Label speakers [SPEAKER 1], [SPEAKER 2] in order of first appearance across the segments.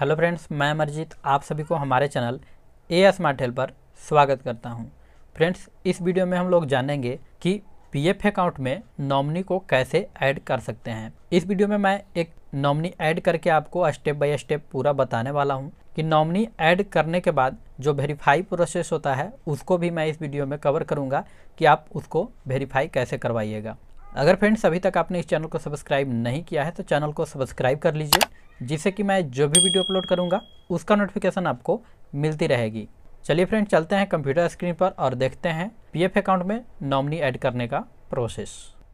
[SPEAKER 1] hello friends मैं अमरजीत आप सभी को हमारे चैनल ए स्मार्ट हेल्पर पर स्वागत करता हूं फ्रेंड्स इस वीडियो में हम लोग जानेंगे कि पीएफ अकाउंट में नॉमनी को कैसे ऐड कर सकते हैं इस वीडियो में मैं एक नॉमनी ऐड करके आपको स्टेप बाय स्टेप पूरा बताने वाला हूं कि नॉमनी ऐड करने के बाद जो वेरीफाई प्रोसेस होता है उसको भी मैं इस वीडियो में कवर करूँगा कि आप उसको वेरीफाई कैसे करवाइएगा अगर फ्रेंड्स अभी तक आपने इस चैनल को सब्सक्राइब नहीं किया है तो चैनल को सब्सक्राइब कर लीजिए जिससे कि मैं जो भी वीडियो अपलोड करूँगा उसका नोटिफिकेशन आपको मिलती रहेगी चलिए फ्रेंड चलते हैं कंप्यूटर स्क्रीन पर और देखते हैं पीएफ अकाउंट में नॉमनी ऐड करने का प्रोसेस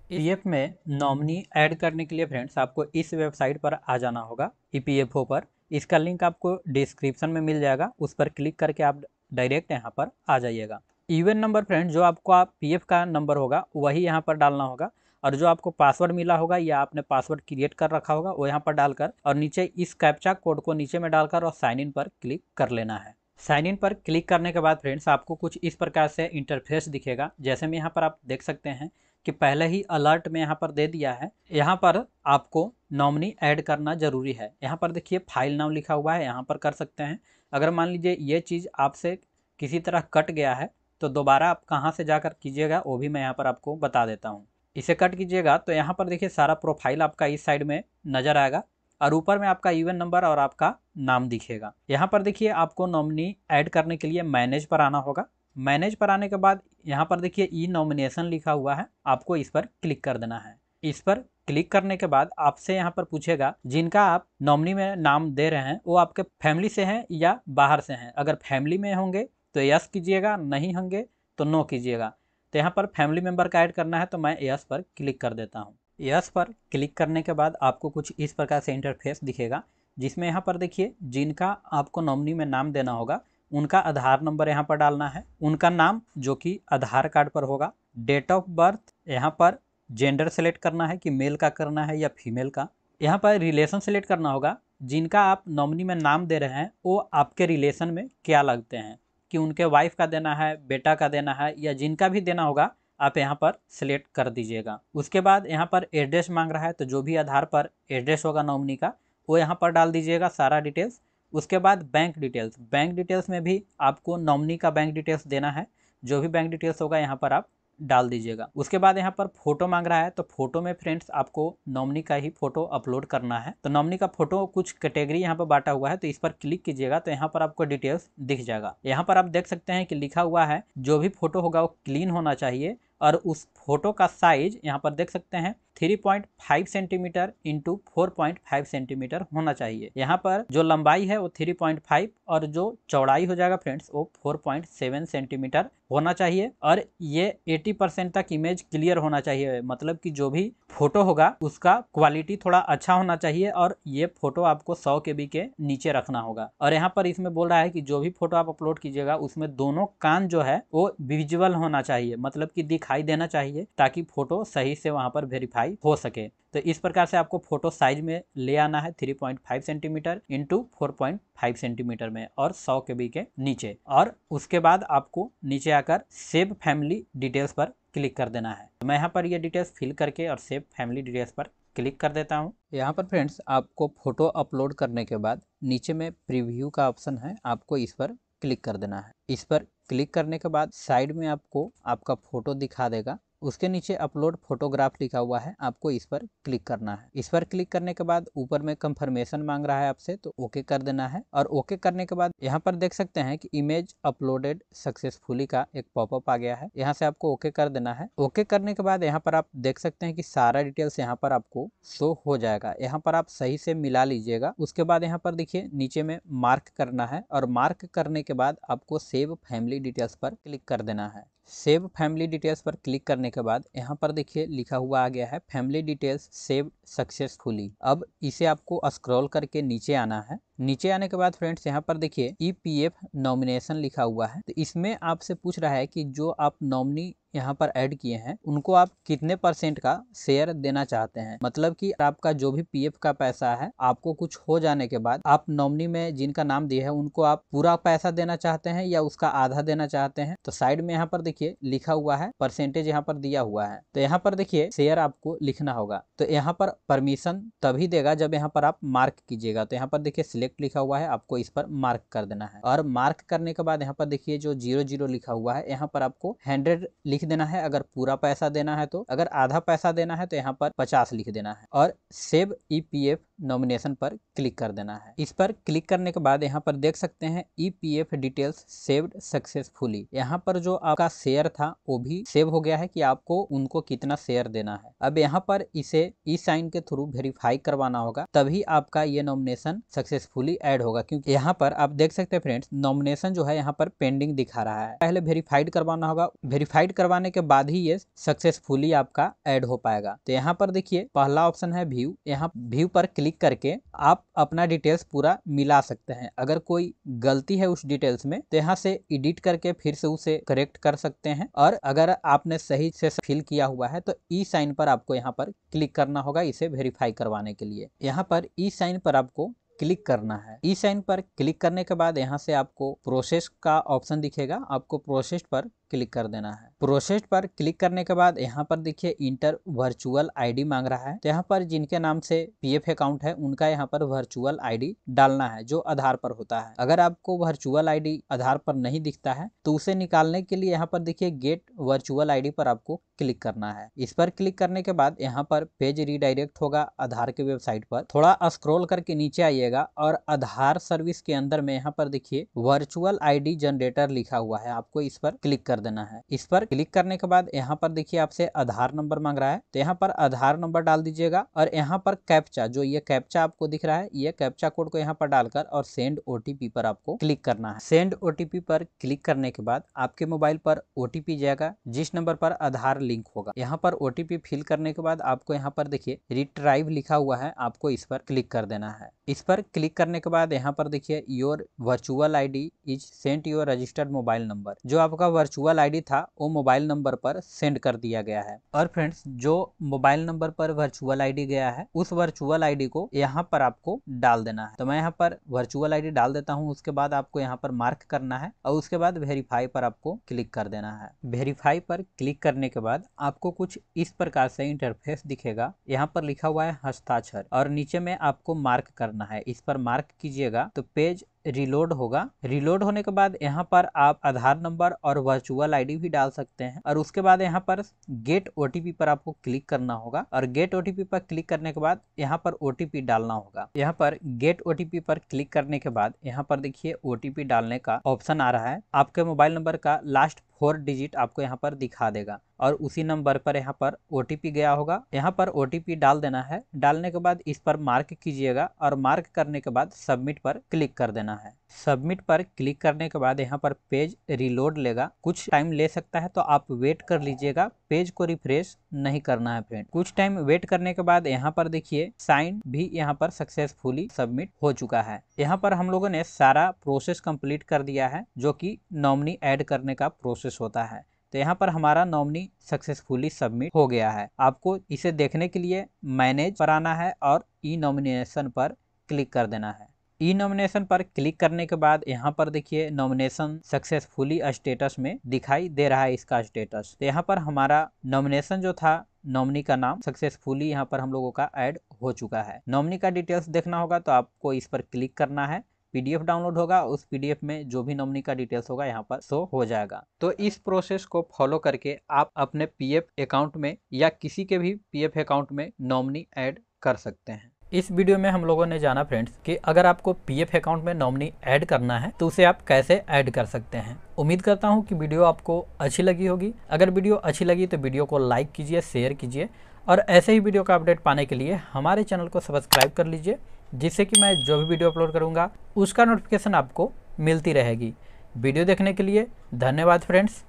[SPEAKER 1] पीएफ में नॉमनी ऐड करने के लिए फ्रेंड्स आपको इस वेबसाइट पर आ जाना होगा ईपीएफओ e पर इसका लिंक आपको डिस्क्रिप्शन में मिल जाएगा उस पर क्लिक करके आप डायरेक्ट यहाँ पर आ जाइएगा ईवन नंबर फ्रेंड जो आपको आप पी का नंबर होगा वही यहाँ पर डालना होगा और जो आपको पासवर्ड मिला होगा या आपने पासवर्ड क्रिएट कर रखा होगा वो यहाँ पर डालकर और नीचे इस कैप्चा कोड को नीचे में डालकर और साइन इन पर क्लिक कर लेना है साइन इन पर क्लिक करने के बाद फ्रेंड्स आपको कुछ इस प्रकार से इंटरफेस दिखेगा जैसे में यहाँ पर आप देख सकते हैं कि पहले ही अलर्ट में यहाँ पर दे दिया है यहाँ पर आपको नॉमनी ऐड करना ज़रूरी है यहाँ पर देखिए फाइल नाम लिखा हुआ है यहाँ पर कर सकते हैं अगर मान लीजिए ये चीज़ आपसे किसी तरह कट गया है तो दोबारा आप कहाँ से जाकर कीजिएगा वो भी मैं यहाँ पर आपको बता देता हूँ इसे कट कीजिएगा तो यहाँ पर देखिए सारा प्रोफाइल आपका इस साइड में नज़र आएगा और ऊपर में आपका यूएन नंबर और आपका नाम दिखेगा यहाँ पर देखिए आपको नॉमिनी ऐड करने के लिए मैनेज पर आना होगा मैनेज पर आने के बाद यहाँ पर देखिए ई नॉमिनेशन लिखा हुआ है आपको इस पर क्लिक कर देना है इस पर क्लिक करने के बाद आपसे यहाँ पर पूछेगा जिनका आप नॉमिनी में नाम दे रहे हैं वो आपके फैमिली से हैं या बाहर से हैं अगर फैमिली में होंगे तो यस कीजिएगा नहीं होंगे तो नो कीजिएगा तो यहाँ पर फैमिली मेम्बर का ऐड करना है तो मैं यस पर क्लिक कर देता हूँ यस पर क्लिक करने के बाद आपको कुछ इस प्रकार से इंटरफेस दिखेगा जिसमें यहाँ पर देखिए जिनका आपको नॉमिनी में नाम देना होगा उनका आधार नंबर यहाँ पर डालना है उनका नाम जो कि आधार कार्ड पर होगा डेट ऑफ बर्थ यहाँ पर जेंडर सेलेक्ट करना है कि मेल का करना है या फीमेल का यहाँ पर रिलेशन सेलेक्ट करना होगा जिनका आप नॉमिनी में नाम दे रहे हैं वो आपके रिलेशन में क्या लगते हैं कि उनके वाइफ का देना है बेटा का देना है या जिनका भी देना होगा आप यहाँ पर सिलेक्ट कर दीजिएगा उसके बाद यहाँ पर एड्रेस मांग रहा है तो जो भी आधार पर एड्रेस होगा नॉमिनी का वो यहाँ पर डाल दीजिएगा सारा डिटेल्स उसके बाद बैंक डिटेल्स बैंक डिटेल्स में भी आपको नॉमिनी का बैंक डिटेल्स देना है जो भी बैंक डिटेल्स होगा यहाँ पर आप डाल दीजिएगा उसके बाद यहाँ पर फोटो मांग रहा है तो फोटो में फ्रेंड्स आपको नॉमनी का ही फोटो अपलोड करना है तो नॉमनी का फोटो कुछ कैटेगरी यहाँ पर बांटा हुआ है तो इस पर क्लिक कीजिएगा तो यहाँ पर आपको डिटेल्स दिख जाएगा यहाँ पर आप देख सकते हैं कि लिखा हुआ है जो भी फोटो होगा वो क्लीन होना चाहिए और उस फोटो का साइज यहाँ पर देख सकते हैं 3.5 सेंटीमीटर इंटू फाइव सेंटीमीटर होना चाहिए यहाँ पर जो लंबाई है वो 3.5 और जो चौड़ाई हो जाएगा फ्रेंड्स वो 4.7 सेंटीमीटर होना चाहिए और ये 80 परसेंट तक इमेज क्लियर होना चाहिए मतलब कि जो भी फोटो होगा उसका क्वालिटी थोड़ा अच्छा होना चाहिए और ये फोटो आपको 100 के बी के नीचे रखना होगा और यहाँ पर इसमें बोल रहा है कि जो भी फोटो आप अपलोड कीजिएगा उसमें दोनों कान जो है वो विजुअल होना चाहिए मतलब कि दिखाई देना चाहिए ताकि फोटो सही से वहाँ पर वेरीफाई हाई हो सके तो इस प्रकार से आपको फोटो साइज में ले आना है 3.5 सेंटीमीटर इंटू फोर सेंटीमीटर में और 100 के बी के नीचे और उसके बाद आपको नीचे आकर सेव फैमिली डिटेल्स पर क्लिक कर देना है तो मैं यहाँ पर ये डिटेल्स फिल करके और सेव फैमिली डिटेल्स पर क्लिक कर देता हूँ यहाँ पर फ्रेंड्स आपको फोटो अपलोड करने के बाद नीचे में प्रिव्यू का ऑप्शन है आपको इस पर क्लिक कर देना है इस पर क्लिक करने के बाद साइड में आपको आपका फोटो दिखा देगा उसके नीचे अपलोड फोटोग्राफ लिखा हुआ है आपको इस पर क्लिक करना है इस पर क्लिक करने के बाद ऊपर में कंफर्मेशन मांग रहा है आपसे तो ओके कर देना है और ओके करने के बाद यहाँ पर देख सकते हैं कि इमेज अपलोडेड सक्सेसफुली का एक पॉपअप आ गया है यहाँ से आपको ओके कर देना है ओके करने के बाद यहाँ पर आप देख सकते हैं की सारा डिटेल्स यहाँ पर आपको शो हो जाएगा यहाँ पर आप सही से मिला लीजिएगा उसके बाद यहाँ पर देखिए नीचे में मार्क करना है और मार्क करने के बाद आपको सेव फैमिली डिटेल्स पर क्लिक कर देना है सेव फैमिली डिटेल्स पर क्लिक करने के बाद यहाँ पर देखिए लिखा हुआ आ गया है फैमिली डिटेल्स सेव सक्सेसफुली अब इसे आपको स्क्रॉल करके नीचे आना है नीचे आने के बाद फ्रेंड्स यहाँ पर देखिए ई पी एफ नॉमिनेशन लिखा हुआ है तो इसमें आपसे पूछ रहा है कि जो आप नॉमिनी यहाँ पर ऐड किए हैं उनको आप कितने परसेंट का शेयर देना चाहते हैं मतलब कि आपका जो भी पीएफ का पैसा है आपको कुछ हो जाने के बाद आप नॉमिनी में जिनका नाम दिया है उनको आप पूरा पैसा देना चाहते हैं या उसका आधा देना चाहते हैं तो साइड में यहाँ पर देखिए लिखा हुआ है परसेंटेज यहाँ पर दिया हुआ है तो यहाँ पर देखिए शेयर आपको लिखना होगा तो यहाँ पर परमिशन तभी देगा जब यहाँ पर आप मार्क कीजिएगा तो यहाँ पर देखिये सिलेक्ट लिखा हुआ है आपको इस पर मार्क कर देना है और मार्क करने के बाद यहाँ पर देखिए जो जीरो जीरो लिखा हुआ है यहाँ पर आपको हंड्रेड लिख देना है अगर पूरा पैसा देना है तो अगर आधा पैसा देना है तो यहाँ पर पचास लिख देना है और save E P F nomination पर क्लिक कर देना है इस पर क्लिक करने के बाद यहाँ पर देख सकते हैं E P F details saved successfully यहाँ पर जो आपका शेयर था वो भी सेव हो गया है कि आपको उनको कितना शेयर देना है अब यहाँ पर इसे ई साइन के थ्रू वेरीफाई करवाना होगा तभी आपका ये नॉमिनेशन सक्सेसफुली एड होगा क्योंकि यहाँ पर आप देख सकते हैं फ्रेंड्स नॉमिनेशन जो है यहाँ पर पेंडिंग दिखा रहा है पहले वेरीफाइड करवाना होगा वेरीफाइड करवाने के बाद ही ये सक्सेसफुली आपका एड हो पाएगा तो यहाँ पर देखिए पहला ऑप्शन है व्यू यहाँ व्यू पर क्लिक क्लिक करके आप अपना डिटेल्स पूरा मिला सकते हैं अगर कोई गलती है उस डिटेल्स में तो यहाँ से एडिट करके फिर से उसे करेक्ट कर सकते हैं और अगर आपने सही से फिल किया हुआ है तो ई साइन पर आपको यहाँ पर क्लिक करना होगा इसे वेरीफाई करवाने के लिए यहाँ पर ई साइन पर आपको क्लिक करना है ई साइन पर क्लिक करने के बाद यहाँ से आपको प्रोसेस का ऑप्शन दिखेगा आपको प्रोसेस पर क्लिक कर देना है प्रोसेस पर क्लिक करने के बाद यहाँ पर देखिए इंटर वर्चुअल आईडी मांग रहा है तो यहाँ पर जिनके नाम से पीएफ अकाउंट है उनका यहाँ पर वर्चुअल आईडी डालना है जो आधार पर होता है अगर आपको वर्चुअल आईडी आधार पर नहीं दिखता है तो उसे निकालने के लिए यहाँ पर देखिए गेट वर्चुअल आई पर आपको क्लिक करना है इस पर क्लिक करने के बाद यहाँ पर पेज रिडायरेक्ट होगा आधार के वेबसाइट पर थोड़ा स्क्रोल करके नीचे आइएगा और आधार सर्विस के अंदर में यहाँ पर देखिए वर्चुअल आई जनरेटर लिखा हुआ है आपको इस पर क्लिक कर कर देना है इस पर क्लिक करने के बाद यहाँ पर देखिए आपसे आधार नंबर मांग रहा है तो यहाँ पर आधार नंबर डाल दीजिएगा और यहाँ पर कैप्चा जो ये कैप्चा आपको दिख रहा है ये कैप्चा कोड को यहाँ पर डालकर और सेंड ओटीपी पर आपको क्लिक करना है सेंड ओटीपी पर क्लिक करने के बाद आपके मोबाइल पर ओटीपी जाएगा जिस नंबर पर आधार लिंक होगा यहाँ पर ओटीपी फिल करने के बाद आपको यहाँ पर देखिए रिट्राइव लिखा हुआ है आपको इस पर क्लिक कर देना है इस पर क्लिक करने के बाद यहाँ पर देखिए your virtual ID is sent your registered mobile number जो आपका वर्चुअल वर्चुअल आईडी था वो मोबाइल नंबर पर सेंड कर दिया गया है और फ्रेंड्स जो मोबाइल नंबर पर वर्चुअल आईडी गया है उस वर्चुअल आईडी को यहाँ पर आपको डाल देना है तो मैं यहाँ पर वर्चुअल आईडी डाल देता हूँ उसके बाद आपको यहाँ पर मार्क करना है और उसके बाद वेरीफाई पर आपको क्लिक कर देना है वेरीफाई पर क्लिक करने के बाद आपको कुछ इस प्रकार से इंटरफेस दिखेगा यहाँ पर लिखा हुआ है हस्ताक्षर और नीचे में आपको मार्क करना है इस पर मार्क कीजिएगा तो पेज रिलोड होगा रिलोड होने के बाद यहाँ पर आप आधार नंबर और वर्चुअल आईडी भी डाल सकते हैं और उसके बाद यहाँ पर गेट ओटीपी पर आपको क्लिक करना होगा और गेट ओटीपी पर क्लिक करने के बाद यहाँ पर ओटीपी डालना होगा यहाँ पर गेट ओटीपी पर क्लिक करने के बाद यहाँ पर देखिए ओटीपी डालने का ऑप्शन आ रहा है आपके मोबाइल नंबर का लास्ट फोर डिजिट आपको यहाँ पर दिखा देगा और उसी नंबर पर यहाँ पर ओ गया होगा यहाँ पर ओ डाल देना है डालने के बाद इस पर मार्क कीजिएगा और मार्क करने के बाद सबमिट पर क्लिक कर देना है सबमिट पर क्लिक करने के बाद यहाँ पर पेज रिलोड लेगा कुछ टाइम ले सकता है तो आप वेट कर लीजिएगा पेज को रिफ्रेश नहीं करना है फ्रेंड कुछ टाइम वेट करने के बाद यहाँ पर देखिए साइन भी यहाँ पर सक्सेसफुली सबमिट हो चुका है यहाँ पर हम लोगों ने सारा प्रोसेस कम्प्लीट कर दिया है जो की नॉमनी एड करने का प्रोसेस प्रोसेस होता है तो यहाँ पर हमारा नॉमनी सक्सेसफुली सबमिट हो गया है आपको इसे देखने के लिए मैनेज पर आना है और ई नॉमिनेशन पर क्लिक कर देना है ई नॉमिनेशन पर क्लिक करने के बाद यहाँ पर देखिए नॉमिनेशन सक्सेसफुली स्टेटस में दिखाई दे रहा है इसका स्टेटस तो यहाँ पर हमारा नॉमिनेशन जो था नॉमनी का नाम सक्सेसफुली यहाँ पर हम लोगों का ऐड हो चुका है नॉमनी का डिटेल्स देखना होगा तो आपको इस पर क्लिक करना है पीडीएफ डाउनलोड होगा उस पीडीएफ में जो भी नॉमिनी का डिटेल्स होगा यहाँ पर शो हो जाएगा तो इस प्रोसेस को फॉलो करके आप अपने पीएफ अकाउंट में या किसी के भी पीएफ अकाउंट में नॉमिनी ऐड कर सकते हैं इस वीडियो में हम लोगों ने जाना फ्रेंड्स कि अगर आपको पीएफ अकाउंट में नॉमिनी ऐड करना है तो उसे आप कैसे ऐड कर सकते हैं उम्मीद करता हूं कि वीडियो आपको अच्छी लगी होगी अगर वीडियो अच्छी लगी तो वीडियो को लाइक कीजिए शेयर कीजिए और ऐसे ही वीडियो का अपडेट पाने के लिए हमारे चैनल को सब्सक्राइब कर लीजिए जिससे कि मैं जो भी वीडियो अपलोड करूँगा उसका नोटिफिकेशन आपको मिलती रहेगी वीडियो देखने के लिए धन्यवाद फ्रेंड्स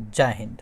[SPEAKER 1] जय हिंद